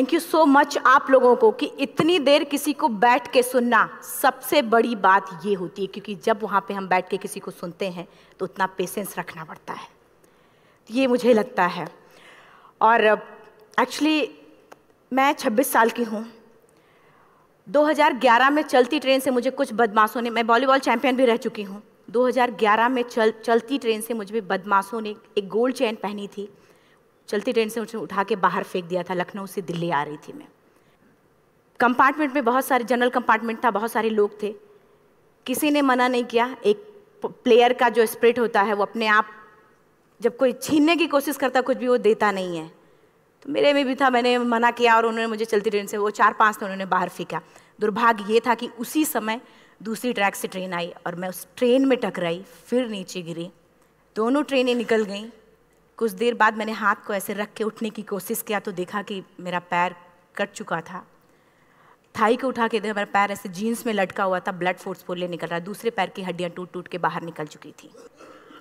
thank you so much आप लोगों को कि इतनी देर किसी को बैठ के सुनना सबसे बड़ी बात ये होती है क्योंकि जब वहाँ पे हम बैठ के किसी को सुनते हैं तो उतना पेशेंस रखना पड़ता है ये मुझे लगता है और एक्चुअली मैं 26 साल की हूँ 2011 में चलती ट्रेन से मुझे कुछ बदमाशों ने मैं वॉलीबॉल चैंपियन भी रह चुकी हूँ 2011 में चल चलती ट्रेन से मुझे भी बदमाशों ने एक गोल्ड चैन पहनी थी चलती ट्रेन से उठा के बाहर फेंक दिया था लखनऊ से दिल्ली आ रही थी मैं कंपार्टमेंट में बहुत सारे जनरल कंपार्टमेंट था बहुत सारे लोग थे किसी ने मना नहीं किया एक प्लेयर का जो स्प्रिट होता है वो अपने आप जब कोई छीनने की कोशिश करता कुछ भी वो देता नहीं है तो मेरे में भी था मैंने मना किया और उन्होंने मुझे चलती ट्रेन से वो चार पाँच तो उन्होंने बाहर फेंका दुर्भाग्य ये था कि उसी समय दूसरी ट्रैक से ट्रेन आई और मैं उस ट्रेन में टकराई फिर नीचे गिरी दोनों ट्रेनें निकल गईं कुछ देर बाद मैंने हाथ को ऐसे रख के उठने की कोशिश किया तो देखा कि मेरा पैर कट चुका था थाई को उठा के देखा मेरा पैर ऐसे जीन्स में लटका हुआ था ब्लड फोर्स फोर्सफुल्ली निकल रहा दूसरे पैर की हड्डियाँ टूट टूट के बाहर निकल चुकी थी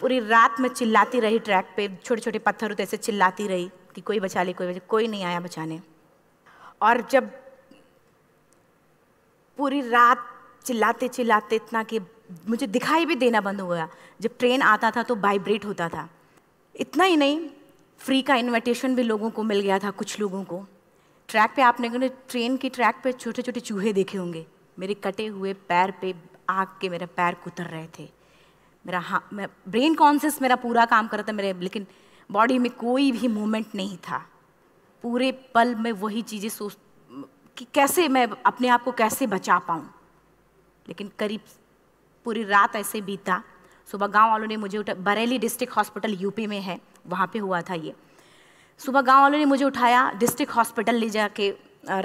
पूरी रात मैं चिल्लाती रही ट्रैक पे छोटे छोटे पत्थर होते ऐसे चिल्लाती रही कि कोई बचा ले कोई बचा कोई नहीं आया बचाने और जब पूरी रात चिल्लाते चिल्लाते इतना कि मुझे दिखाई भी देना बंद हो गया जब ट्रेन आता था तो वाइब्रेट होता था इतना ही नहीं फ्री का इनविटेशन भी लोगों को मिल गया था कुछ लोगों को ट्रैक पे आपने ट्रेन की ट्रैक पे छोटे छोटे चूहे देखे होंगे मेरे कटे हुए पैर पे आग के मेरे पैर कुतर रहे थे मेरा हाँ मैं ब्रेन कॉन्सियस मेरा पूरा काम कर रहा था मेरे लेकिन बॉडी में कोई भी मूवमेंट नहीं था पूरे पल में वही चीज़ें सोच कि कैसे मैं अपने आप को कैसे बचा पाऊँ लेकिन करीब पूरी रात ऐसे बीता सुबह गाँव वालों ने मुझे उठा बरेली डिस्ट्रिक्ट हॉस्पिटल यूपी में है वहाँ पर हुआ था ये सुबह गाँव वालों ने मुझे उठाया डिस्ट्रिक्ट हॉस्पिटल ले जाके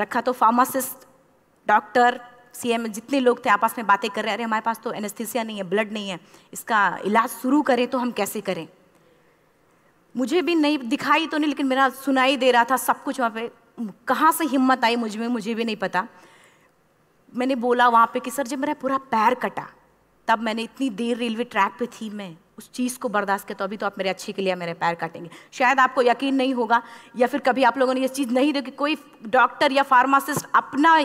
रखा तो फार्मासिस्ट डॉक्टर सी जितने लोग थे आपस में बातें कर रहे हैं अरे हमारे पास तो एनेस्थिसिया नहीं है ब्लड नहीं है इसका इलाज शुरू करें तो हम कैसे करें मुझे भी नहीं दिखाई तो नहीं लेकिन मेरा सुनाई दे रहा था सब कुछ वहाँ पे कहाँ से हिम्मत आई मुझ में मुझे भी नहीं पता मैंने बोला वहाँ पे कि सर जब मेरा पूरा पैर कटा तब मैंने इतनी देर रेलवे ट्रैक पे थी मैं उस चीज़ को बर्दाश्त किया तो अभी तो आप मेरे अच्छे के लिए मेरे पैर काटेंगे शायद आपको यकीन नहीं होगा या फिर कभी आप लोगों ने ये चीज़ नहीं देखी कोई डॉक्टर या फार्मासिस्ट अपना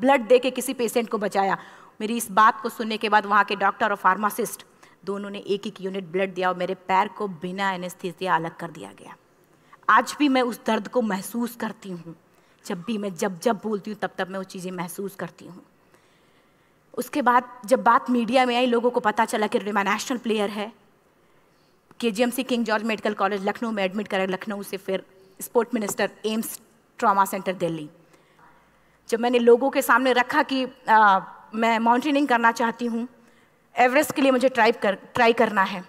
ब्लड दे के किसी पेशेंट को बचाया मेरी इस बात को सुनने के बाद वहाँ के डॉक्टर और फार्मासिस्ट दोनों ने एक एक यूनिट ब्लड दिया और मेरे पैर को बिना एनेस्थीसिया अलग कर दिया गया आज भी मैं उस दर्द को महसूस करती हूँ जब भी मैं जब जब बोलती हूँ तब तब मैं वो चीज़ें महसूस करती हूँ उसके बाद जब बात मीडिया में आई लोगों को पता चला कि रिमा नेशनल प्लेयर है के जी King George medical college Lucknow में एडमिट करा लखनऊ से फिर sport minister AIIMS trauma centre Delhi जब मैंने लोगों के सामने रखा कि आ, मैं माउंटेनिंग करना चाहती हूँ एवरेस्ट के लिए मुझे ट्राई कर ट्राई करना है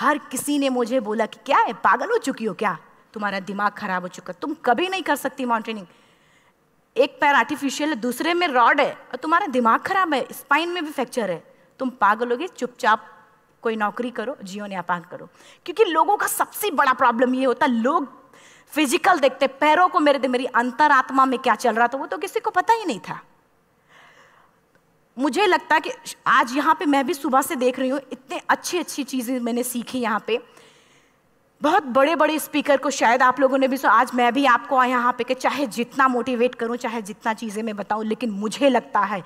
हर किसी ने मुझे बोला कि क्या है पागल हो चुकी हो क्या तुम्हारा दिमाग खराब हो चुका तुम कभी नहीं कर सकती माउंटेनिंग एक पैर आर्टिफिशियल है दूसरे में रॉड है और तुम्हारा दिमाग खराब है स्पाइन में भी फ्रैक्चर है तुम पागल होगे चुपचाप कोई नौकरी करो जीवन यापन करो क्योंकि लोगों का सबसे बड़ा प्रॉब्लम ये होता है लोग फिजिकल देखते पैरों को मेरे मेरी अंतरात्मा में क्या चल रहा था वो तो किसी को पता ही नहीं था मुझे लगता है कि आज यहाँ पे मैं भी सुबह से देख रही हूँ इतने अच्छी अच्छी चीज़ें मैंने सीखी यहाँ पे बहुत बड़े बड़े स्पीकर को शायद आप लोगों ने भी सो आज मैं भी आपको यहाँ पे कि चाहे जितना मोटिवेट करूँ चाहे जितना चीज़ें मैं बताऊँ लेकिन मुझे लगता है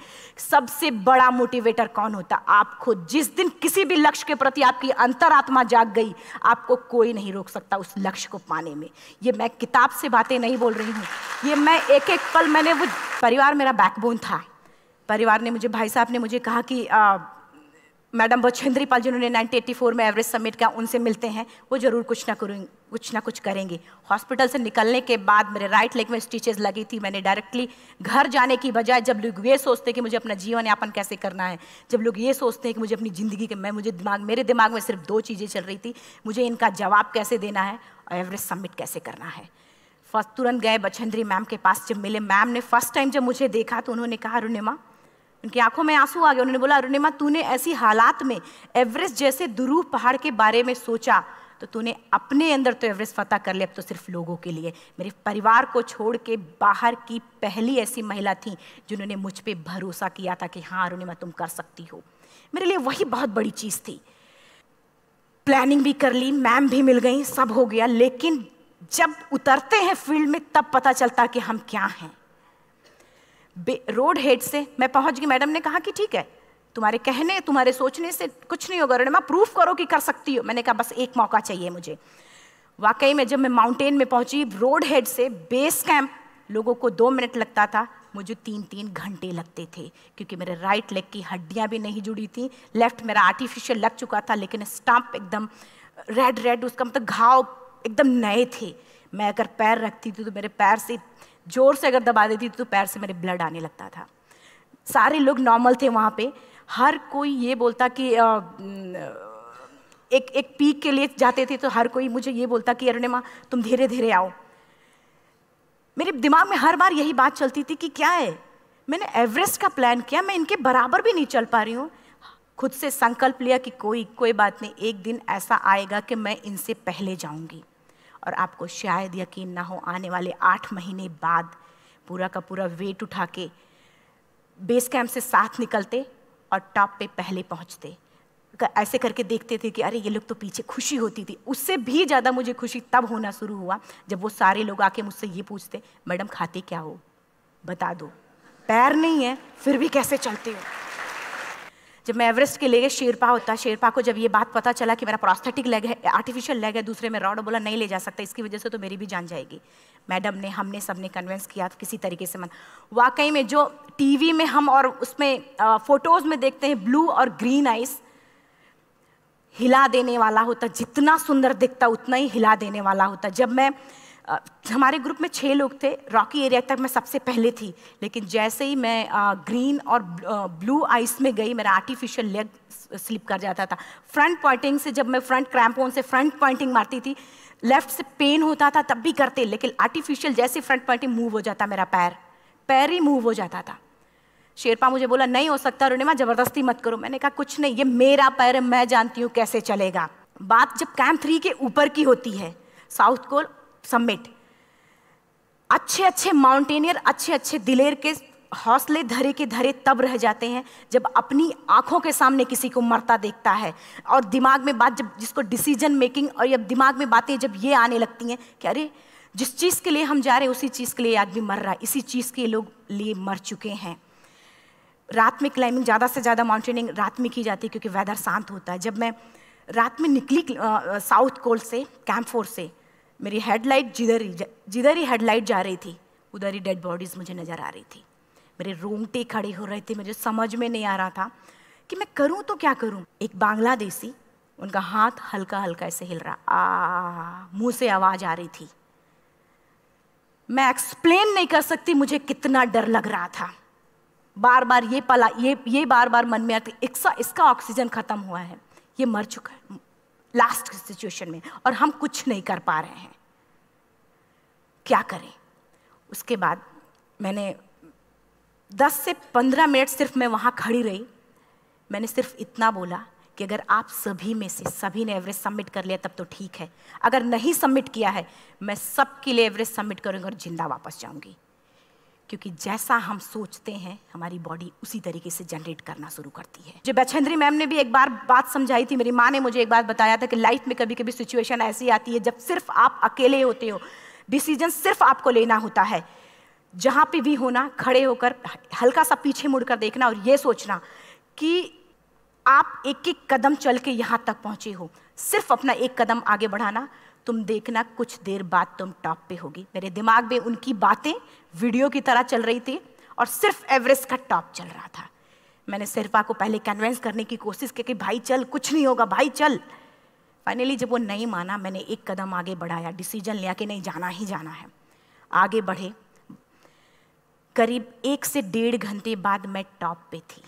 सबसे बड़ा मोटिवेटर कौन होता आप खुद जिस दिन किसी भी लक्ष्य के प्रति आपकी अंतरात्मा जाग गई आपको कोई नहीं रोक सकता उस लक्ष्य को पाने में ये मैं किताब से बातें नहीं बोल रही हूँ ये मैं एक एक पल मैंने वो परिवार मेरा बैकबोन था परिवार ने मुझे भाई साहब ने मुझे कहा कि आ, मैडम बछेंद्री पाल जिन्होंने 1984 में एवरेस्ट समिट किया उनसे मिलते हैं वो जरूर कुछ ना करें कुछ ना कुछ करेंगे हॉस्पिटल से निकलने के बाद मेरे राइट लेग में स्टिचेस लगी थी मैंने डायरेक्टली घर जाने की बजाय जब लोग ये सोचते कि मुझे अपना जीवन यापन कैसे करना है जब लोग ये सोचते हैं कि मुझे अपनी ज़िंदगी के मैं मुझे दिमाग मेरे दिमाग में सिर्फ दो चीज़ें चल रही थी मुझे इनका जवाब कैसे देना है और एवरेस्ट सबमिट कैसे करना है फर्स्ट तुरंत गए बछेंद्री मैम के पास जब मिले मैम ने फर्स्ट टाइम जब मुझे देखा तो उन्होंने कहा रुनिमा उनकी आंखों में आंसू आ गए उन्होंने बोला अरुणिमा तूने ऐसी हालात में एवरेस्ट जैसे दुरू पहाड़ के बारे में सोचा तो तूने अपने अंदर तो एवरेस्ट फतह कर लिया अब तो सिर्फ लोगों के लिए मेरे परिवार को छोड़ के बाहर की पहली ऐसी महिला थी जिन्होंने मुझ पर भरोसा किया था कि हाँ अरुणिमा तुम कर सकती हो मेरे लिए वही बहुत बड़ी चीज़ थी प्लानिंग भी कर ली मैम भी मिल गई सब हो गया लेकिन जब उतरते हैं फील्ड में तब पता चलता कि हम क्या हैं रोड हेड से मैं पहुंच गई मैडम ने कहा कि ठीक है तुम्हारे कहने तुम्हारे सोचने से कुछ नहीं होगा अरुणिमा प्रूफ करो कि कर सकती हो मैंने कहा बस एक मौका चाहिए मुझे वाकई में जब मैं माउंटेन में पहुंची रोड हेड से बेस कैंप लोगों को दो मिनट लगता था मुझे तीन तीन घंटे लगते थे क्योंकि मेरे राइट लेग की हड्डियां भी नहीं जुड़ी थी लेफ्ट मेरा आर्टिफिशियल लग चुका था लेकिन स्टम्प एकदम रेड रेड उसका मतलब घाव एकदम नए थे मैं अगर पैर रखती थी तो मेरे पैर से ज़ोर से अगर दबा देती तो पैर से मेरे ब्लड आने लगता था सारे लोग नॉर्मल थे वहाँ पे हर कोई ये बोलता कि आ, एक एक पीक के लिए जाते थे तो हर कोई मुझे ये बोलता कि अरुणिमा तुम धीरे धीरे आओ मेरे दिमाग में हर बार यही बात चलती थी कि क्या है मैंने एवरेस्ट का प्लान किया मैं इनके बराबर भी नहीं चल पा रही हूँ खुद से संकल्प लिया कि कोई कोई बात नहीं एक दिन ऐसा आएगा कि मैं इनसे पहले जाऊँगी और आपको शायद यकीन ना हो आने वाले आठ महीने बाद पूरा का पूरा वेट उठा के बेस कैंप से साथ निकलते और टॉप पे पहले पहुंचते ऐसे करके देखते थे कि अरे ये लोग तो पीछे खुशी होती थी उससे भी ज़्यादा मुझे खुशी तब होना शुरू हुआ जब वो सारे लोग आके मुझसे ये पूछते मैडम खाते क्या हो बता दो पैर नहीं है फिर भी कैसे चलते हो जब मैं एवरेस्ट के ले शेरपा होता शेरपा को जब ये बात पता चला कि मेरा प्रोस्थेटिक लेग है आर्टिफिशियल लेग है दूसरे में रॉड बोला नहीं ले जा सकता इसकी वजह से तो मेरी भी जान जाएगी मैडम ने हमने सबने कन्वेंस किया किसी तरीके से मन वाकई में जो टीवी में हम और उसमें फोटोज़ में देखते हैं ब्लू और ग्रीन आइस हिला देने वाला होता जितना सुंदर दिखता उतना ही हिला देने वाला होता जब मैं हमारे ग्रुप में छः लोग थे रॉकी एरिया तक मैं सबसे पहले थी लेकिन जैसे ही मैं ग्रीन और ब्लू आइस में गई मेरा आर्टिफिशियल लेग स्लिप कर जाता था फ्रंट पॉइंटिंग से जब मैं फ्रंट क्रैम्पोन से फ्रंट पॉइंटिंग मारती थी लेफ्ट से पेन होता था तब भी करते लेकिन आर्टिफिशियल जैसे फ्रंट पॉइंटिंग मूव हो जाता मेरा पैर पैर ही मूव हो जाता था शेरपा मुझे बोला नहीं हो सकता रोनिमा ज़बरदस्ती मत करो मैंने कहा कुछ नहीं ये मेरा पैर मैं जानती हूँ कैसे चलेगा बात जब कैम्प थ्री के ऊपर की होती है साउथ कोल सम्मिट अच्छे अच्छे माउंटेनियर अच्छे अच्छे दिलेर के हौसले धरे के धरे तब रह जाते हैं जब अपनी आंखों के सामने किसी को मरता देखता है और दिमाग में बात जब जिसको डिसीजन मेकिंग और जब दिमाग में बातें जब ये आने लगती हैं कि अरे जिस चीज़ के लिए हम जा रहे हैं उसी चीज़ के लिए आदमी मर रहा है इसी चीज़ के लोग लिए मर चुके हैं रात में क्लाइंबिंग ज़्यादा से ज़्यादा माउंटेनिंग रात में की जाती है क्योंकि वेदर शांत होता है जब मैं रात में निकली साउथ कोल से कैंप फोर से मेरी हेडलाइट जिधर ही जिधर ही हेडलाइट जा रही थी उधर ही डेड बॉडीज़ मुझे नज़र आ रही थी मेरे रोंगटे खड़े हो रहे थे मुझे समझ में नहीं आ रहा था कि मैं करूं तो क्या करूं एक बांग्लादेशी उनका हाथ हल्का हल्का ऐसे हिल रहा आ मुंह से आवाज़ आ रही थी मैं एक्सप्लेन नहीं कर सकती मुझे कितना डर लग रहा था बार बार ये पला ये ये बार बार मन में आती इसका इसका ऑक्सीजन ख़त्म हुआ है ये मर चुका है लास्ट सिचुएशन में और हम कुछ नहीं कर पा रहे हैं क्या करें उसके बाद मैंने 10 से 15 मिनट सिर्फ मैं वहाँ खड़ी रही मैंने सिर्फ इतना बोला कि अगर आप सभी में से सभी ने एवरेज सबमिट कर लिया तब तो ठीक है अगर नहीं सबमिट किया है मैं सबके लिए एवरेज सबमिट करूँगी और जिंदा वापस जाऊँगी क्योंकि जैसा हम सोचते हैं हमारी बॉडी उसी तरीके से जनरेट करना शुरू करती है जो बछेंद्री मैम ने भी एक बार बात समझाई थी मेरी माँ ने मुझे एक बार बताया था कि लाइफ में कभी कभी सिचुएशन ऐसी आती है जब सिर्फ आप अकेले होते हो डिसीजन सिर्फ आपको लेना होता है जहाँ पे भी होना खड़े होकर हल्का सा पीछे मुड़कर देखना और ये सोचना कि आप एक एक कदम चल के यहाँ तक पहुँचे हो सिर्फ अपना एक कदम आगे बढ़ाना तुम देखना कुछ देर बाद तुम टॉप पे होगी मेरे दिमाग में उनकी बातें वीडियो की तरह चल रही थी और सिर्फ एवरेस्ट का टॉप चल रहा था मैंने सिरपा को पहले कन्वेंस करने की कोशिश की कि भाई चल कुछ नहीं होगा भाई चल फाइनली जब वो नहीं माना मैंने एक कदम आगे बढ़ाया डिसीजन लिया कि नहीं जाना ही जाना है आगे बढ़े करीब एक से डेढ़ घंटे बाद मैं टॉप पे थी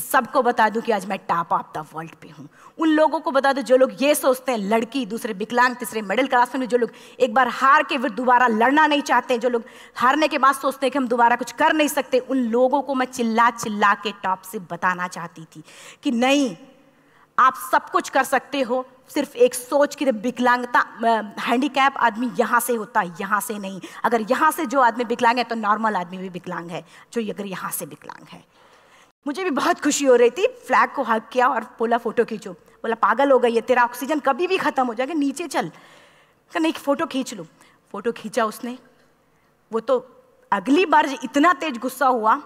सबको बता दूं कि आज मैं टॉप ऑफ द वर्ल्ड पे हूं उन लोगों को बता दूं जो लोग ये सोचते हैं लड़की दूसरे विकलांग तीसरे मिडिल क्लास में जो लोग एक बार हार के फिर दोबारा लड़ना नहीं चाहते जो लोग हारने के बाद सोचते हैं कि हम दोबारा कुछ कर नहीं सकते उन लोगों को मैं चिल्ला चिल्ला के टॉप से बताना चाहती थी कि नहीं आप सब कुछ कर सकते हो सिर्फ एक सोच की विकलांगता हैंडीकैप आदमी यहाँ से होता है यहाँ से नहीं अगर यहाँ से जो आदमी विकलांग है तो नॉर्मल आदमी भी विकलांग है जो अगर यहाँ से विकलांग है मुझे भी बहुत खुशी हो रही थी फ्लैग को हक किया और बोला फोटो खींचो बोला पागल हो गई है तेरा ऑक्सीजन कभी भी ख़त्म हो जाएगा नीचे चल नहीं फ़ोटो खींच लो फ़ोटो खींचा उसने वो तो अगली बार इतना तेज गुस्सा हुआ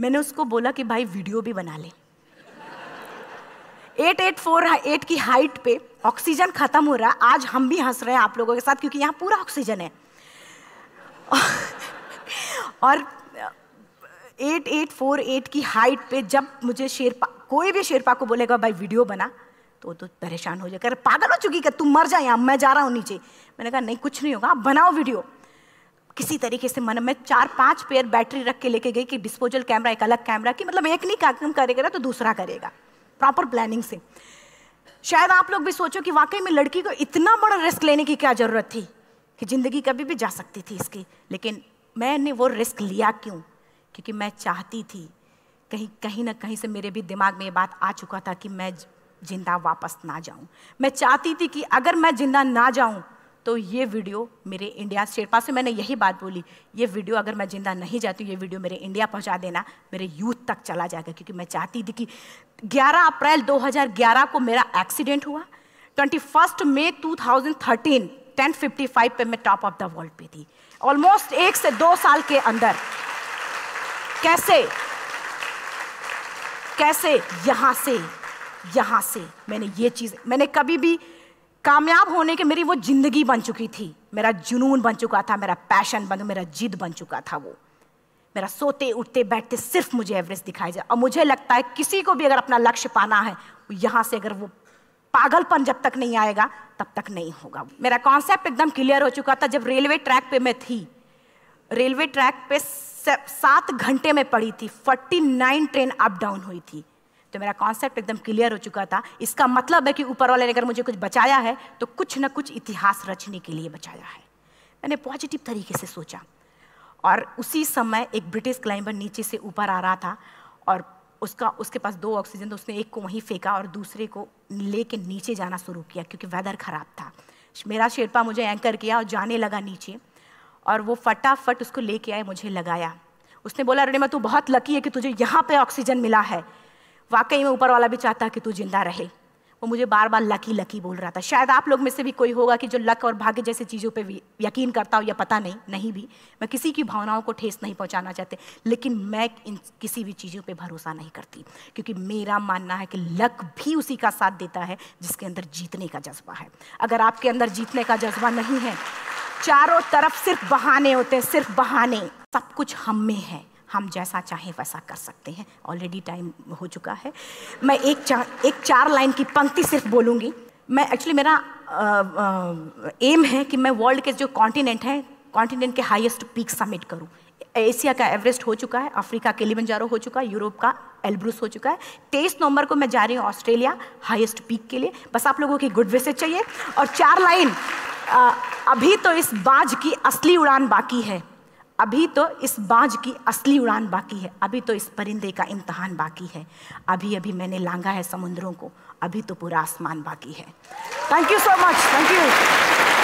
मैंने उसको बोला कि भाई वीडियो भी बना ले एट की हाइट पे ऑक्सीजन ख़त्म हो रहा है आज हम भी हंस रहे हैं आप लोगों के साथ क्योंकि यहाँ पूरा ऑक्सीजन है और 8848 की हाइट पे जब मुझे शेरपा कोई भी शेरपा को बोलेगा भाई वीडियो बना तो तो परेशान हो जाएगा पागल हो चुकी क्या तुम मर जाए यहाँ मैं जा रहा हूँ नीचे मैंने कहा नहीं कुछ नहीं होगा आप बनाओ वीडियो किसी तरीके से मन में चार पांच पेयर बैटरी रख के लेके गई कि डिस्पोजल कैमरा एक अलग कैमरा की मतलब एक नहीं काम करेगा तो दूसरा करेगा प्रॉपर प्लानिंग से शायद आप लोग भी सोचो कि वाकई में लड़की को इतना बड़ा रिस्क लेने की क्या ज़रूरत थी कि ज़िंदगी कभी भी जा सकती थी इसकी लेकिन मैंने वो रिस्क लिया क्यों क्योंकि मैं चाहती थी कहीं कहीं ना कहीं से मेरे भी दिमाग में ये बात आ चुका था कि मैं जिंदा वापस ना जाऊं मैं चाहती थी कि अगर मैं जिंदा ना जाऊं तो ये वीडियो मेरे इंडिया शेरपा से मैंने यही बात बोली ये वीडियो अगर मैं जिंदा नहीं जाती ये वीडियो मेरे इंडिया पहुंचा देना मेरे यूथ तक चला जाएगा क्योंकि मैं चाहती थी कि 11 अप्रैल 2011 को मेरा एक्सीडेंट हुआ 21 मई 2013 10:55 पे मैं टॉप ऑफ द वर्ल्ड पे थी ऑलमोस्ट एक से दो साल के अंदर कैसे कैसे यहां से यहां से मैंने ये चीज मैंने कभी भी कामयाब होने के मेरी वो जिंदगी बन चुकी थी मेरा जुनून बन चुका था मेरा पैशन बन मेरा जिद बन चुका था वो मेरा सोते उठते बैठते सिर्फ मुझे एवरेस्ट दिखाई जाए और मुझे लगता है किसी को भी अगर अपना लक्ष्य पाना है यहां से अगर वो पागलपन जब तक नहीं आएगा तब तक नहीं होगा मेरा कॉन्सेप्ट एकदम क्लियर हो चुका था जब रेलवे ट्रैक पे मैं थी रेलवे ट्रैक पे सात घंटे में पड़ी थी 49 ट्रेन अप डाउन हुई थी तो मेरा कॉन्सेप्ट एकदम क्लियर हो चुका था इसका मतलब है कि ऊपर वाले ने अगर मुझे कुछ बचाया है तो कुछ ना कुछ इतिहास रचने के लिए बचाया है मैंने पॉजिटिव तरीके से सोचा और उसी समय एक ब्रिटिश क्लाइंबर नीचे से ऊपर आ रहा था और उसका उसके पास दो ऑक्सीजन तो उसने एक को वहीं फेंका और दूसरे को लेके नीचे जाना शुरू किया क्योंकि वेदर ख़राब था मेरा शेरपा मुझे एंकर किया और जाने लगा नीचे और वो फटाफट उसको लेके आए मुझे लगाया उसने बोला रणिमा तू बहुत लकी है कि तुझे यहाँ पे ऑक्सीजन मिला है वाकई में ऊपर वाला भी चाहता कि तू जिंदा रहे वो मुझे बार बार लकी लकी बोल रहा था शायद आप लोग में से भी कोई होगा कि जो लक और भाग्य जैसी चीज़ों पे यकीन करता हो या पता नहीं नहीं भी मैं किसी की भावनाओं को ठेस नहीं पहुंचाना चाहते लेकिन मैं इन किसी भी चीज़ों पे भरोसा नहीं करती क्योंकि मेरा मानना है कि लक भी उसी का साथ देता है जिसके अंदर जीतने का जज्बा है अगर आपके अंदर जीतने का जज्बा नहीं है चारों तरफ सिर्फ बहाने होते हैं सिर्फ बहाने सब कुछ हम में है हम जैसा चाहें वैसा कर सकते हैं ऑलरेडी टाइम हो चुका है मैं एक चार एक चार लाइन की पंक्ति सिर्फ बोलूँगी मैं एक्चुअली मेरा एम है कि मैं वर्ल्ड के जो कॉन्टिनेंट हैं कॉन्टिनेंट के हाईएस्ट पीक समिट करूँ एशिया का एवरेस्ट हो चुका है अफ्रीका के लिमंजारो हो चुका है यूरोप का एल्ब्रूस हो चुका है तेईस नवंबर को मैं जा रही हूँ ऑस्ट्रेलिया हाईएस्ट पीक के लिए बस आप लोगों की गुड विशेज चाहिए और चार लाइन आ, अभी तो इस बाज की असली उड़ान बाकी है अभी तो इस बाज की असली उड़ान बाकी है अभी तो इस परिंदे का इम्तहान बाकी है अभी अभी मैंने लांगा है समुद्रों को अभी तो पूरा आसमान बाकी है thank you so much thank you